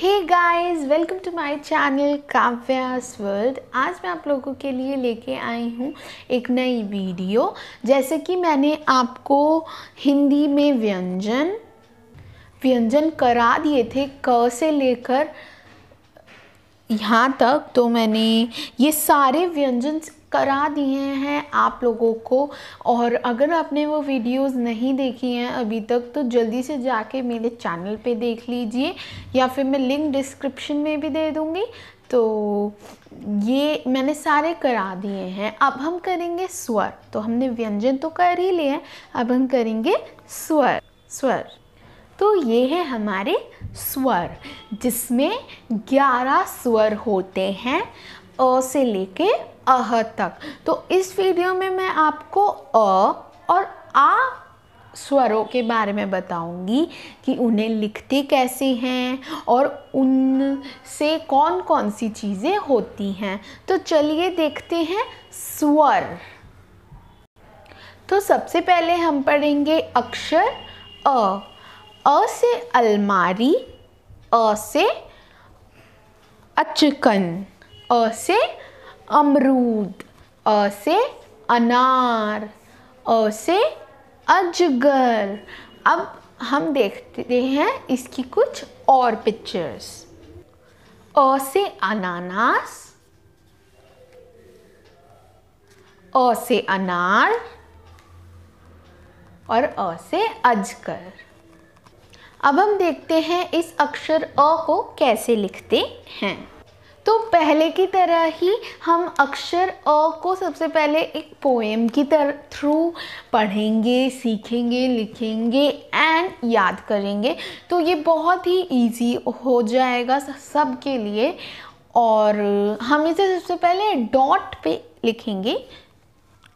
hey guys welcome to my channel Kavya's world आज मैं आप लोगों के लिए लेके आई हूँ एक नई वीडियो जैसे कि मैंने आपको हिंदी में व्यंजन व्यंजन करा दिए थे क से लेकर यहाँ तक तो मैंने ये सारे व्यंजन करा दिए हैं आप लोगों को और अगर आपने वो वीडियोस नहीं देखी हैं अभी तक तो जल्दी से जाके मेरे चैनल पे देख लीजिए या फिर मैं लिंक डिस्क्रिप्शन में भी दे दूँगी तो ये मैंने सारे करा दिए हैं अब हम करेंगे स्वर तो हमने व्यंजन तो कर ही लिए हैं अब हम करेंगे स्वर स्वर तो ये है हमारे स्वर जिसमें 11 स्वर होते हैं अ से लेके अह तक तो इस वीडियो में मैं आपको अ और आ स्वरों के बारे में बताऊंगी कि उन्हें लिखते कैसे हैं और उनसे कौन कौन सी चीज़ें होती हैं तो चलिए देखते हैं स्वर तो सबसे पहले हम पढ़ेंगे अक्षर अ अ से अलमारी अ से अचकन अ से अमरूद अ से अनार अ से अजगर अब हम देखते हैं इसकी कुछ और पिक्चर्स अ से अनानास अ से अनार और अ से अजगर अब हम देखते हैं इस अक्षर अ को कैसे लिखते हैं तो पहले की तरह ही हम अक्षर अ को सबसे पहले एक पोएम की तर थ्रू पढ़ेंगे सीखेंगे लिखेंगे एंड याद करेंगे तो ये बहुत ही इजी हो जाएगा सब के लिए और हम इसे सबसे पहले डॉट पे लिखेंगे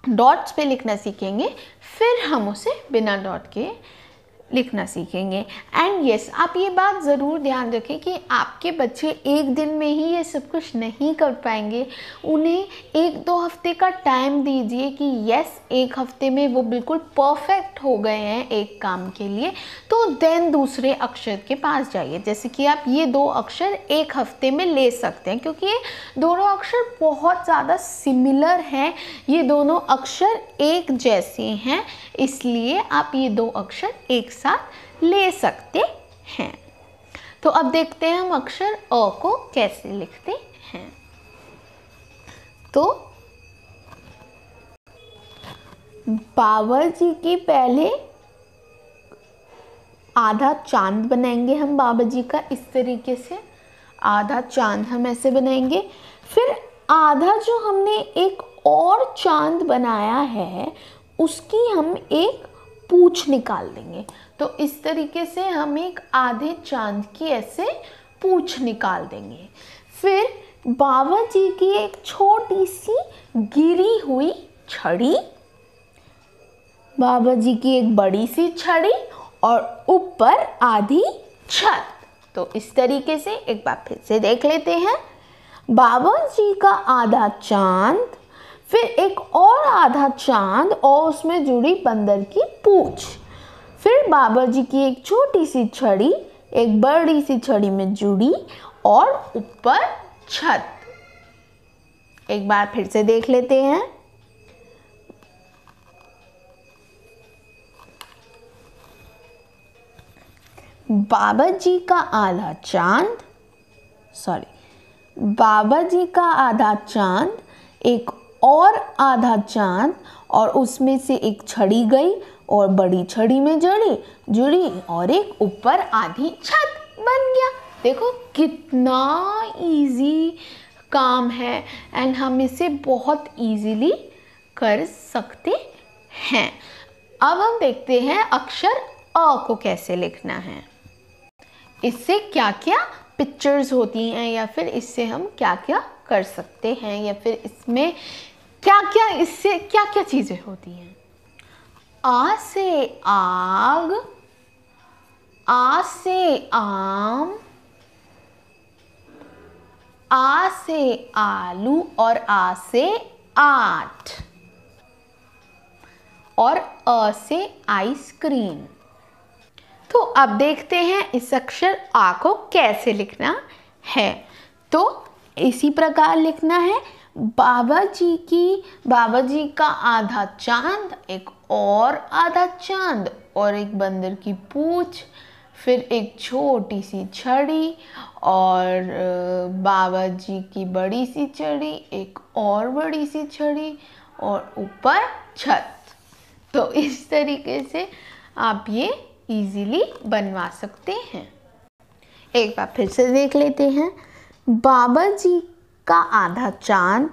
डॉट्स पे लिखना सीखेंगे फिर हम उसे बिना डॉट के लिखना सीखेंगे एंड यस yes, आप ये बात ज़रूर ध्यान रखें कि आपके बच्चे एक दिन में ही ये सब कुछ नहीं कर पाएंगे उन्हें एक दो हफ्ते का टाइम दीजिए कि यस एक हफ्ते में वो बिल्कुल परफेक्ट हो गए हैं एक काम के लिए तो देन दूसरे अक्षर के पास जाइए जैसे कि आप ये दो अक्षर एक हफ्ते में ले सकते हैं क्योंकि ये दोनों अक्षर बहुत ज़्यादा सिमिलर हैं ये दोनों अक्षर एक जैसे हैं इसलिए आप ये दो अक्षर एक साथ ले सकते हैं तो अब देखते हैं हम अक्षर अ को कैसे लिखते हैं तो बाबा जी की पहले आधा चांद बनाएंगे हम बाबा जी का इस तरीके से आधा चांद हम ऐसे बनाएंगे फिर आधा जो हमने एक और चांद बनाया है उसकी हम एक पूछ निकाल देंगे तो इस तरीके से हम एक आधे चांद की ऐसे पूछ निकाल देंगे फिर बाबा जी की एक छोटी सी गिरी हुई छड़ी बाबा जी की एक बड़ी सी छड़ी और ऊपर आधी छत तो इस तरीके से एक बार फिर से देख लेते हैं बाबा जी का आधा चांद फिर एक और आधा चांद और उसमें जुड़ी बंदर की पूछ फिर बाबा जी की एक छोटी सी छड़ी एक बड़ी सी छड़ी में जुड़ी और ऊपर छत एक बार फिर से देख लेते हैं बाबा जी का आधा चांद सॉरी बाबा जी का आधा चांद एक और आधा चांद और उसमें से एक छड़ी गई और बड़ी छड़ी में जड़ी जुड़ी और एक ऊपर आधी छत बन गया देखो कितना इजी काम है एंड हम इसे बहुत इजीली कर सकते हैं अब हम देखते हैं अक्षर अ को कैसे लिखना है इससे क्या क्या पिक्चर्स होती हैं या फिर इससे हम क्या क्या कर सकते हैं या फिर इसमें क्या क्या इससे क्या क्या चीज़ें होती हैं आ से आग आ से आम आ से आलू और आ से आठ और अ से आइसक्रीम तो अब देखते हैं इस अक्षर आ को कैसे लिखना है तो इसी प्रकार लिखना है बाबा जी की बाबा जी का आधा चांद एक और आधा चांद और एक बंदर की पूछ फिर एक छोटी सी छड़ी और बाबा जी की बड़ी सी छड़ी एक और बड़ी सी छड़ी और ऊपर छत तो इस तरीके से आप ये इजीली बनवा सकते हैं एक बार फिर से देख लेते हैं बाबा जी का आधा चांद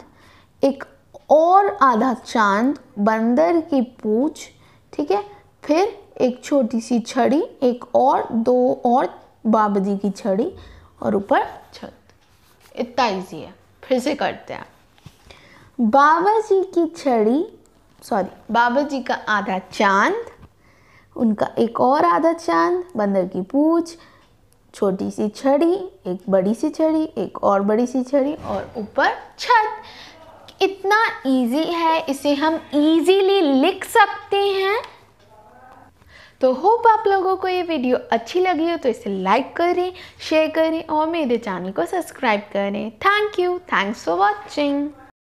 एक और आधा चांद बंदर की पूछ ठीक है फिर एक छोटी सी छड़ी एक और दो और बाबदी की छड़ी और ऊपर छत इतना ईजी है फिर से करते हैं बाबा जी की छड़ी सॉरी बाबा जी का आधा चांद उनका एक और आधा चांद बंदर की पूछ छोटी सी छड़ी एक बड़ी सी छड़ी एक और बड़ी सी छड़ी और ऊपर छत इतना इजी है इसे हम इजीली लिख सकते हैं तो होप आप लोगों को ये वीडियो अच्छी लगी हो तो इसे लाइक करें शेयर करें और मेरे चैनल को सब्सक्राइब करें thank you thanks for watching